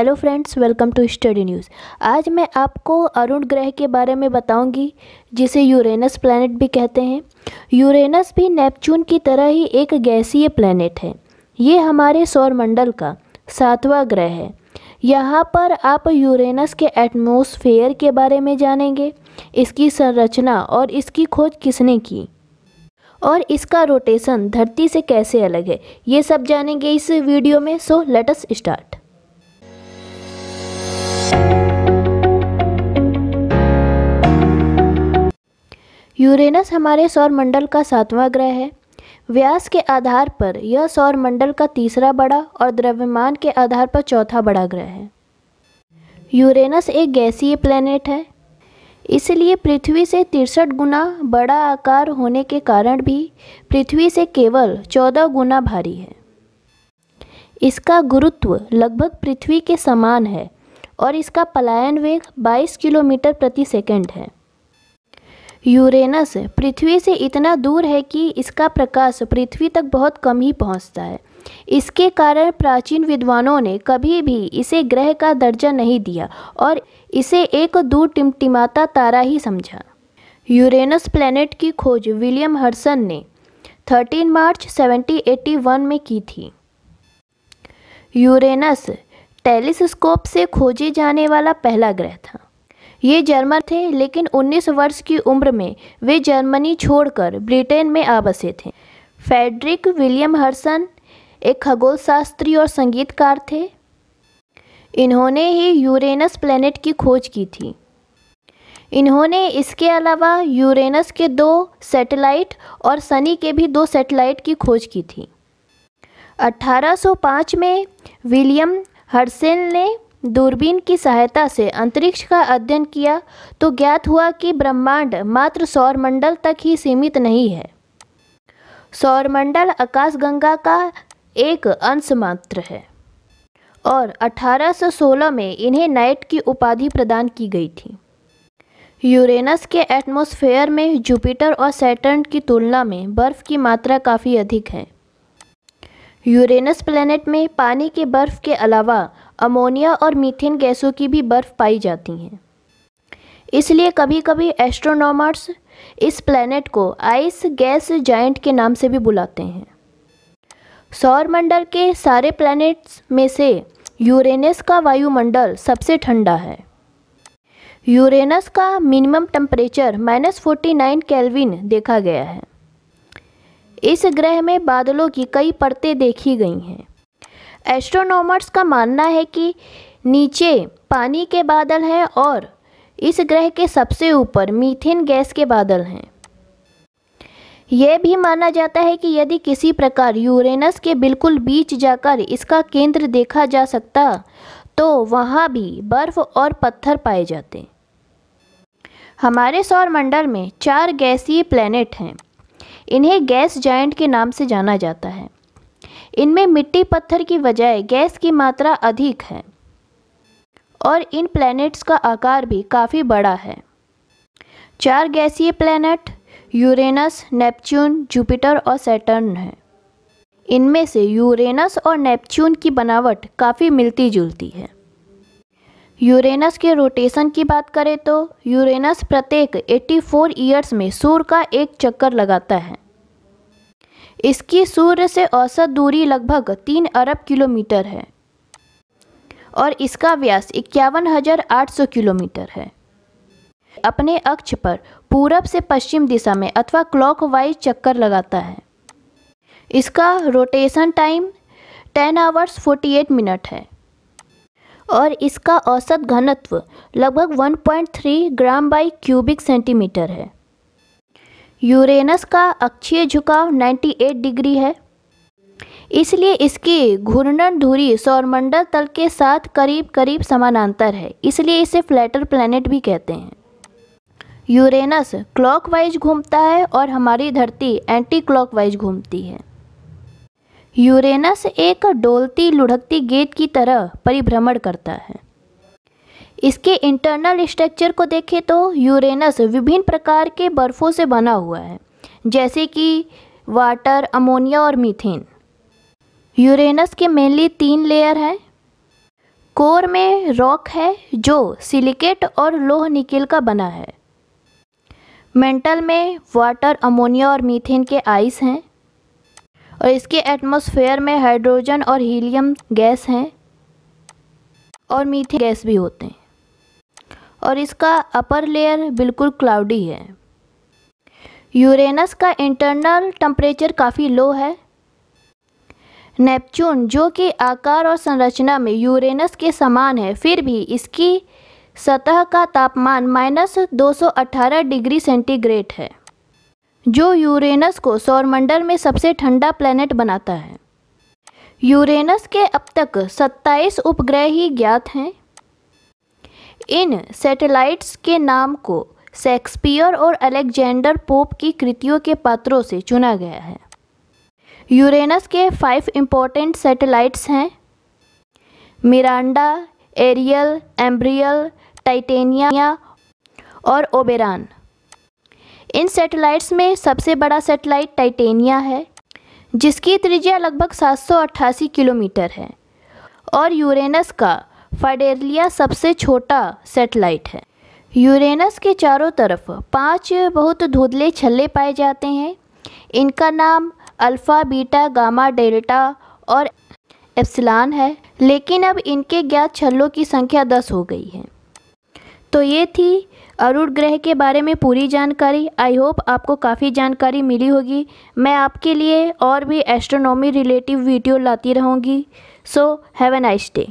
hello friends welcome to study news आज मैं आपको अरुण ग्रह के बारे में बताऊंगी जिसे यूरेनस प्लैनेट भी कहते हैं यूरेनस भी नेपच्यून की तरह ही एक गैसीय प्लैनेट है ये हमारे सौरमंडल का सातवां ग्रह है यहाँ पर आप यूरेनस के एटमोसफेयर के बारे में जानेंगे इसकी संरचना और इसकी खोज किसने की और इसका रोटेशन धरती से कैसे अलग है ये सब जानेंगे इस वीडियो में सो लेटस स्टार्ट यूरेनस हमारे सौरमंडल का सातवां ग्रह है व्यास के आधार पर यह सौरमंडल का तीसरा बड़ा और द्रव्यमान के आधार पर चौथा बड़ा ग्रह है यूरेनस एक गैसीय प्लेनेट है इसलिए पृथ्वी से तिरसठ गुना बड़ा आकार होने के कारण भी पृथ्वी से केवल चौदह गुना भारी है इसका गुरुत्व लगभग पृथ्वी के समान है और इसका पलायन वेग 22 किलोमीटर प्रति सेकंड है यूरेनस पृथ्वी से इतना दूर है कि इसका प्रकाश पृथ्वी तक बहुत कम ही पहुंचता है इसके कारण प्राचीन विद्वानों ने कभी भी इसे ग्रह का दर्जा नहीं दिया और इसे एक दूर टिमटिमाता तारा ही समझा यूरेनस प्लैनेट की खोज विलियम हर्सन ने 13 मार्च 1781 में की थी यूरेनस टेलीस्कोप से खोजे जाने वाला पहला ग्रह था ये जर्मन थे लेकिन 19 वर्ष की उम्र में वे जर्मनी छोड़कर ब्रिटेन में आ बसे थे फेडरिक विलियम हर्सन एक खगोल शास्त्री और संगीतकार थे इन्होंने ही यूरेनस प्लैनेट की खोज की थी इन्होंने इसके अलावा यूरेनस के दो सैटेलाइट और सनी के भी दो सैटेलाइट की खोज की थी 1805 में विलियम हर्सेल ने दूरबीन की सहायता से अंतरिक्ष का अध्ययन किया तो ज्ञात हुआ कि ब्रह्मांड मात्र सौरमंडल तक ही सीमित नहीं है सौरमंडल आकाशगंगा का एक अंश मात्र है और 1816 में इन्हें नाइट की उपाधि प्रदान की गई थी यूरेनस के एटमॉस्फेयर में जुपिटर और सैटर्न की तुलना में बर्फ़ की मात्रा काफ़ी अधिक है यूरेनस प्लेनेट में पानी के बर्फ़ के अलावा अमोनिया और मीथेन गैसों की भी बर्फ़ पाई जाती हैं इसलिए कभी कभी एस्ट्रोनॉमर्स इस प्लैनेट को आइस गैस जाइंट के नाम से भी बुलाते हैं सौरमंडल के सारे प्लैनेट्स में से यूरेनस का वायुमंडल सबसे ठंडा है यूरेनस का minimum temperature minus forty nine kelvin देखा गया है इस ग्रह में बादलों की कई परतें देखी गई हैं एस्ट्रोनॉमर्स का मानना है कि नीचे पानी के बादल हैं और इस ग्रह के सबसे ऊपर मीथेन गैस के बादल हैं यह भी माना जाता है कि यदि किसी प्रकार यूरेनस के बिल्कुल बीच जाकर इसका केंद्र देखा जा सकता तो वहाँ भी बर्फ और पत्थर पाए जाते हमारे सौरमंडल में चार गैसीय प्लैनेट हैं इन्हें गैस जाइंट के नाम से जाना जाता है इनमें मिट्टी पत्थर की बजाय गैस की मात्रा अधिक है और इन प्लैनेट्स का आकार भी काफ़ी बड़ा है चार गैसीय प्लैनेट यूरेनस नेपच्यून जुपिटर और सैटर्न हैं इनमें से यूरेनस और नेपच्यून की बनावट काफ़ी मिलती जुलती है यूरेनस के रोटेशन की बात करें तो यूरेनस प्रत्येक 84 ईयर्स में सूर्य का एक चक्कर लगाता है इसकी सूर्य से औसत दूरी लगभग तीन अरब किलोमीटर है और इसका व्यास इक्यावन हज़ार आठ सौ किलोमीटर है अपने अक्ष पर पूरब से पश्चिम दिशा में अथवा क्लॉकवाइज चक्कर लगाता है इसका rotation time ten hours forty eight minute है और इसका औसत घनत्व लगभग 1.3 ग्राम बाई क्यूबिक सेंटीमीटर है यूरेनस का अक्षीय झुकाव 98 डिग्री है इसलिए इसकी घूर्णन धुरी सौरमंडल तल के साथ करीब करीब समानांतर है इसलिए इसे फ्लैटर प्लैनेट भी कहते हैं यूरेनस क्लॉकवाइज घूमता है और हमारी धरती एंटी क्लॉकवाइज घूमती है यूरेनस एक डोलती लुढ़कती गेंद की तरह परिभ्रमण करता है इसके इंटरनल स्ट्रक्चर को देखें तो यूरेनस विभिन्न प्रकार के बर्फ़ों से बना हुआ है जैसे कि वाटर अमोनिया और मीथेन यूरेनस के मेनली तीन लेयर हैं कोर में रॉक है जो सिलिकेट और लोह निकिल का बना है मेंटल में वाटर अमोनिया और मीथेन के आइस हैं और इसके एटमॉस्फेयर में हाइड्रोजन और हीलियम गैस हैं और मीथेन गैस भी होते हैं और इसका अपर लेयर बिल्कुल क्लाउडी है यूरेनस का इंटरनल टम्परेचर काफ़ी लो है नेपच्यून जो कि आकार और संरचना में यूरेनस के समान है फिर भी इसकी सतह का तापमान माइनस दो डिग्री सेंटीग्रेड है जो यूरेनस को सौरमंडल में सबसे ठंडा प्लेनेट बनाता है यूरेनस के अब तक 27 उपग्रह ही ज्ञात हैं इन सैटेलाइट्स के नाम को शेक्सपियर और अलेक्जेंडर पोप की कृतियों के पात्रों से चुना गया है यूरेनस के फाइव इम्पोर्टेंट सैटेलाइट्स हैं मिरांडा एरियल एम्ब्रियल टाइटेनिया और ओबेरान इन सैटेलाइट्स में सबसे बड़ा सैटेलाइट टाइटेनिया है जिसकी त्रिज्या लगभग 788 किलोमीटर है और यूरेनस का फाइडेलिया सबसे छोटा सेटेलाइट है यूरेनस के चारों तरफ पांच बहुत धुंधले छल्ले पाए जाते हैं इनका नाम अल्फ़ा बीटा गामा डेल्टा और एप्सिलॉन है लेकिन अब इनके ज्ञात छल्लों की संख्या दस हो गई है तो ये थी अरुण ग्रह के बारे में पूरी जानकारी आई होप आपको काफ़ी जानकारी मिली होगी मैं आपके लिए और भी एस्ट्रोनॉमी रिलेटिव वीडियो लाती रहूँगी so have a nice day